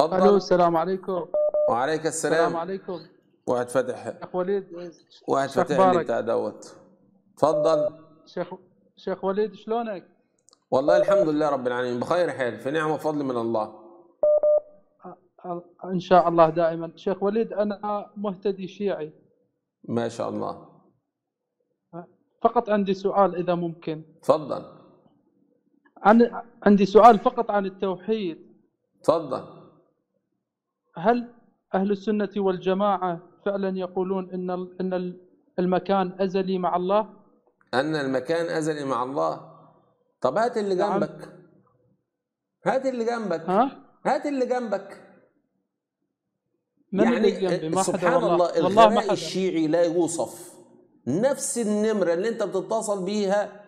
تفضل الو السلام عليكم وعليك السلام السلام عليكم واحد فتح شيخ وليد واحد فتح اللي بتاع دوت تفضل شيخ شيخ وليد شلونك؟ والله الحمد لله رب العالمين بخير حال في نعمه وفضل من الله ان شاء الله دائما شيخ وليد انا مهتدي شيعي ما شاء الله فقط عندي سؤال اذا ممكن تفضل عن عندي سؤال فقط عن التوحيد تفضل هل أهل السنة والجماعة فعلا يقولون إن إن المكان أزلي مع الله؟ أن المكان أزلي مع الله طب هات اللي نعم. جنبك هات اللي جنبك ها؟ هات اللي جنبك من يعني اللي جنبي؟ ما سبحان الله, الله الغناء والله ما الشيعي لا يوصف نفس النمرة اللي أنت بتتصل بيها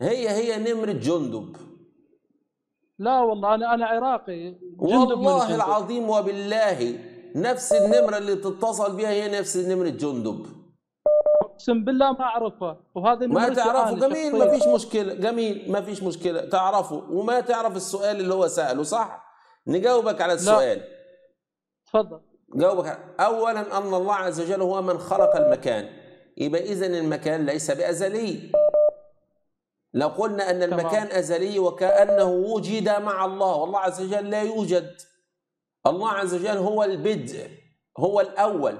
هي هي نمرة جندب لا والله انا انا عراقي والله العظيم وبالله نفس النمره اللي تتصل بها هي نفس نمره جندب اقسم بالله ما اعرفه وهذا ما تعرفه جميل ما فيش مشكله جميل ما فيش مشكله تعرفه وما تعرف السؤال اللي هو ساله صح نجاوبك على السؤال تفضل جاوبك اولا ان الله عز وجل هو من خلق المكان يبقى اذا المكان ليس بازلي لو قلنا أن المكان أزلي وكأنه وجد مع الله والله عز وجل لا يوجد الله عز وجل هو البدء هو الأول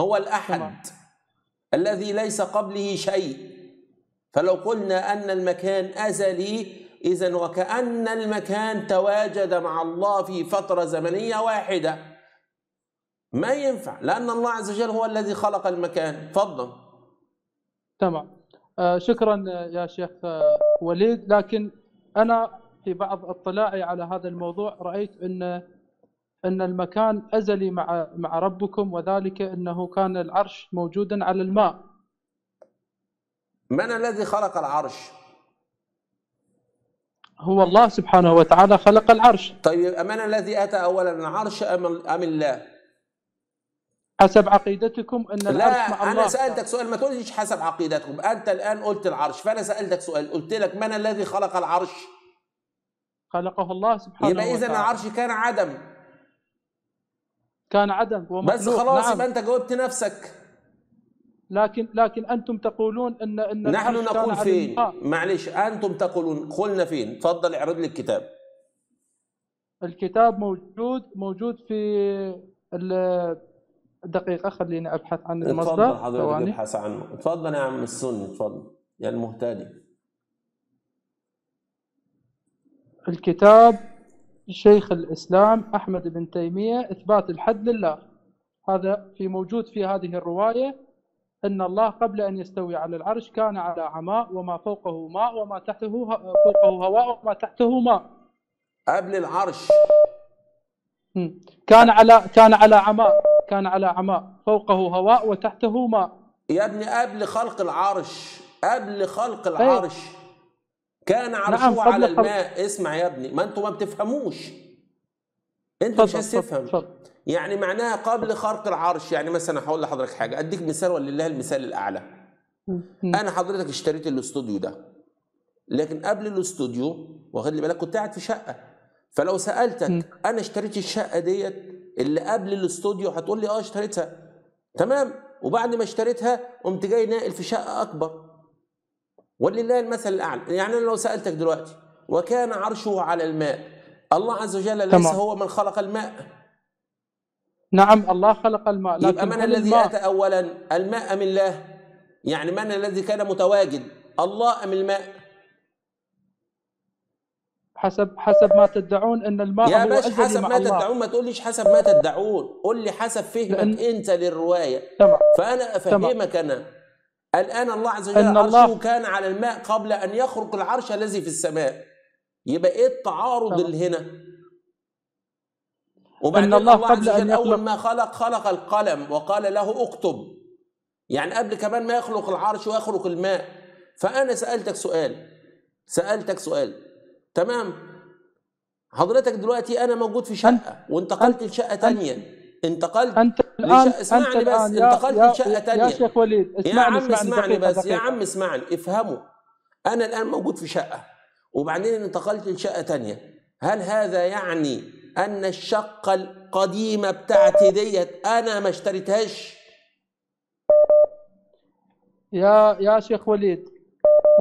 هو الأحد تمام. الذي ليس قبله شيء فلو قلنا أن المكان أزلي إذا وكأن المكان تواجد مع الله في فترة زمنية واحدة ما ينفع لأن الله عز وجل هو الذي خلق المكان فضلا تمام آه، شكرا يا شيخ آه، وليد لكن انا في بعض اطلاعي على هذا الموضوع رايت ان ان المكان ازلي مع مع ربكم وذلك انه كان العرش موجودا على الماء. من الذي خلق العرش؟ هو الله سبحانه وتعالى خلق العرش. طيب من الذي اتى اولا العرش ام ام الله؟ حسب عقيدتكم ان العرش لا مع الله انا سالتك سؤال ما تقوليش حسب عقيدتكم انت الان قلت العرش فانا سالتك سؤال قلت لك من الذي خلق العرش خلقه الله سبحانه يبقى اذا العرش كان عدم كان عدم ومخلوق. بس خلاص نعم. يبقى انت جاوبت نفسك لكن لكن انتم تقولون ان ان نحن نقول فين معلش انتم تقولون قلنا فين تفضل اعرض لي الكتاب الكتاب موجود موجود في دقيقة خليني أبحث عن المصدر تفضل حضرتك ابحث عنه تفضل يا عم السني تفضل يا المهتدي الكتاب شيخ الإسلام أحمد بن تيمية إثبات الحد لله هذا في موجود في هذه الرواية أن الله قبل أن يستوي على العرش كان على عماء وما فوقه ماء وما تحته فوقه هواء وما تحته ماء قبل العرش كان على كان على عماء كان على عماء فوقه هواء وتحته ماء يا ابني قبل خلق العرش قبل خلق إيه. العرش كان نعم، عرشه نعم على الماء اسمع يا ابني ما انتوا ما بتفهموش انت مش عايز تفهم يعني معناها قبل خلق العرش يعني مثلا هقول لحضرتك حاجه اديك مثال ولله المثال الاعلى انا حضرتك اشتريت الاستوديو ده لكن قبل الاستوديو واخد لي بالك كنت قاعد في شقه فلو سالتك انا اشتريت الشقه ديت اللي قبل الاستوديو هتقول لي اه اشتريتها تمام وبعد ما اشتريتها قمت جاي ناقل في شقه اكبر ولله المثل الاعلى يعني انا لو سالتك دلوقتي وكان عرشه على الماء الله عز وجل ليس تمام. هو من خلق الماء نعم الله خلق الماء لكن يبقى من الذي اتى اولا الماء ام الله يعني من الذي كان متواجد الله ام الماء حسب حسب ما تدعون ان الماء يا باشا باش حسب ما الله. تدعون ما تقوليش حسب ما تدعون قول لي حسب فهمك لأن... انت للروايه تمام فانا افهمك انا الان الله عز وجل عرشه كان على الماء قبل ان يخرق العرش الذي في السماء يبقى ايه التعارض اللي هنا وبعدين الله, الله قبل عز وجل أن يخلق... اول ما خلق خلق القلم وقال له اكتب يعني قبل كمان ما يخلق العرش ويخلق الماء فانا سالتك سؤال سالتك سؤال تمام حضرتك دلوقتي انا موجود في شقه وانتقلت لشقه ثانيه انتقلت انت الان لش... اسمعني بس الآن انتقلت لشقه ثانيه يا شيخ وليد اسمعني يا عم اسمعني, اسمعني بس دقيقة. يا عم اسمعني افهموا انا الان موجود في شقه وبعدين انتقلت لشقه ثانيه هل هذا يعني ان الشقه القديمه بتاعتي ديت انا ما اشتريتهاش يا يا شيخ وليد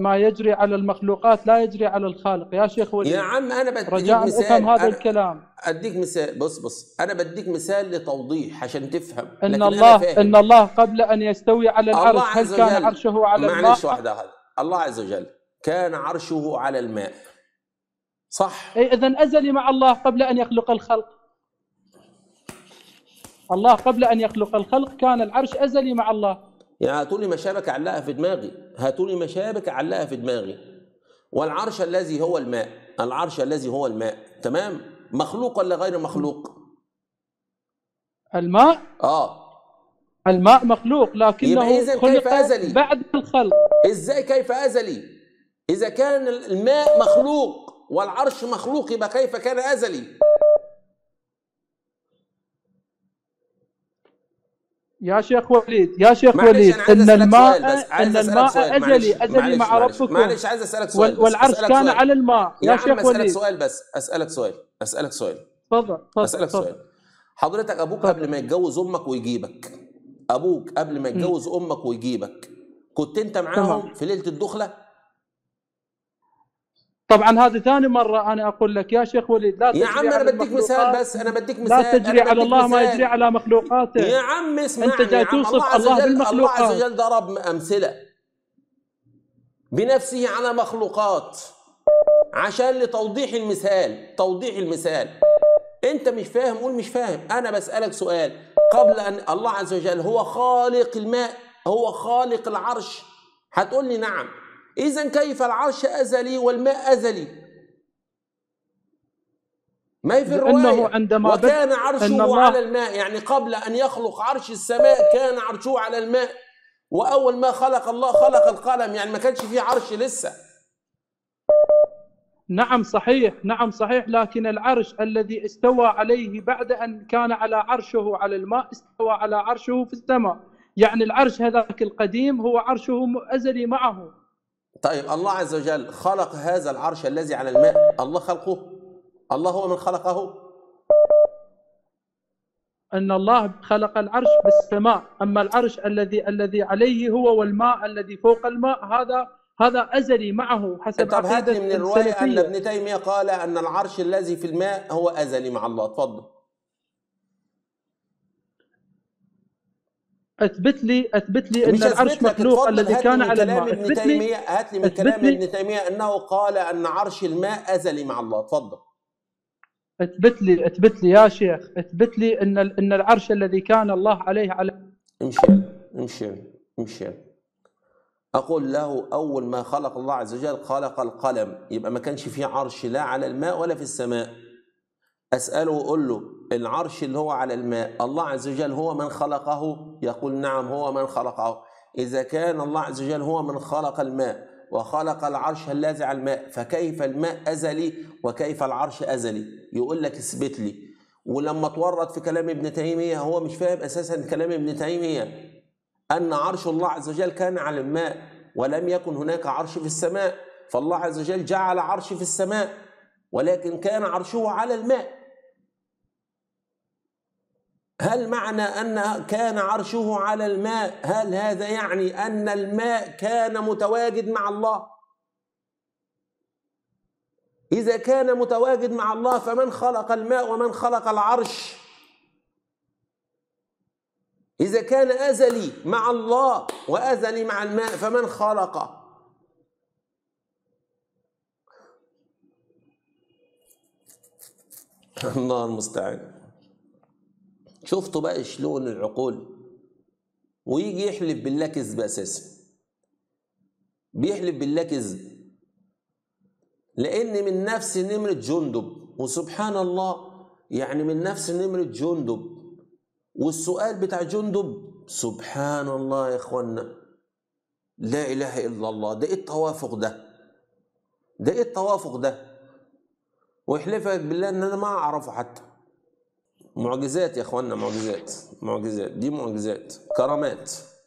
ما يجري على المخلوقات لا يجري على الخالق يا شيخ ولي يا عم انا بديك رجاء مثال افهم هذا الكلام اديك مثال بص بص انا بديك مثال لتوضيح عشان تفهم ان لكن الله أنا فاهم. ان الله قبل ان يستوي على العرش هل وجل. كان عرشه على الماء معلش واحده هذا الله عز وجل كان عرشه على الماء صح اي اذا ازلي مع الله قبل ان يخلق الخلق الله قبل ان يخلق الخلق كان العرش ازلي مع الله يعني هاتوا لي مشابك علقها في دماغي هاتوا لي مشابك علقها في دماغي والعرش الذي هو الماء العرش الذي هو الماء تمام مخلوق ولا غير مخلوق الماء اه الماء مخلوق لكنه إذا كيف أزلي؟ بعد الخلق ازاي كيف ازلي اذا كان الماء مخلوق والعرش مخلوق يبقى كيف كان ازلي يا شيخ وليد يا شيخ وليد ان الماء ان الماء اجلي اجلي مع ربكم معلش عايز اسالك سؤال والعرش كان على الماء يا, يا شيخ وليد اسالك سؤال بس اسالك سؤال اسالك سؤال تفضل اسالك سؤال حضرتك ابوك فضل. قبل ما يتجوز امك ويجيبك ابوك قبل ما يتجوز امك ويجيبك كنت انت معاهم في ليله الدخله طبعا هذه ثاني مره انا اقول لك يا شيخ وليد لا تجري يا عم انا بديك مثال بس انا بديك مثال لا تجري على الله مثال. ما يجري على مخلوقاته يا عم اسمعني انت جاي توصف الله, الله بالمخلوقات الله عز وجل ضرب امثله بنفسه على مخلوقات عشان لتوضيح المثال توضيح المثال انت مش فاهم قول مش فاهم انا بسالك سؤال قبل ان الله عز وجل هو خالق الماء هو خالق العرش هتقول لي نعم إذا كيف العرش أزلي والماء أزلي ما هي في الرواية عندما وكان عرشه على الماء يعني قبل أن يخلق عرش السماء كان عرشه على الماء وأول ما خلق الله خلق القلم يعني ما كانش فيه عرش لسه نعم صحيح نعم صحيح لكن العرش الذي استوى عليه بعد أن كان على عرشه على الماء استوى على عرشه في السماء يعني العرش هذاك القديم هو عرشه أزلي معه طيب الله عز وجل خلق هذا العرش الذي على الماء الله خلقه الله هو من خلقه ان الله خلق العرش بالسماء اما العرش الذي الذي عليه هو والماء الذي فوق الماء هذا هذا ازلي معه حسب طب هات من الروايه ان ابن تيميه قال ان العرش الذي في الماء هو ازلي مع الله تفضل اثبت لي اثبت لي ان العرش مخلوق الذي كان على الماء اثبت لي هات لي من كلام ابن تيميه انه قال ان عرش الماء ازلي مع الله تفضل اثبت لي اثبت لي يا شيخ اثبت لي ان ان العرش الذي كان الله عليه على امشي امشي امشي اقول له اول ما خلق الله عز وجل خلق القلم يبقى ما كانش في عرش لا على الماء ولا في السماء اساله واقول له العرش اللي هو على الماء الله عز وجل هو من خلقه يقول نعم هو من خلقه اذا كان الله عز وجل هو من خلق الماء وخلق العرش الذي على الماء فكيف الماء ازلي وكيف العرش ازلي يقول لك اثبت لي ولما تورط في كلام ابن تيميه هو مش فاهم اساسا كلام ابن تيميه ان عرش الله عز وجل كان على الماء ولم يكن هناك عرش في السماء فالله عز وجل جعل عرش في السماء ولكن كان عرشه على الماء هل معنى أن كان عرشه على الماء هل هذا يعني أن الماء كان متواجد مع الله إذا كان متواجد مع الله فمن خلق الماء ومن خلق العرش إذا كان أزلي مع الله وأزلي مع الماء فمن خلقه الله المستعان شفتوا بقى شلون العقول ويجي يحلف بالله كذب اساسا بيحلف بالله كذب لان من نفس نمره جندب وسبحان الله يعني من نفس نمره جندب والسؤال بتاع جندب سبحان الله يا اخوانا لا اله الا الله ده ايه التوافق ده ده ايه التوافق ده ويحلفك بالله ان انا ما اعرفه حتى معجزات يا اخوانا معجزات معجزات دي معجزات كرامات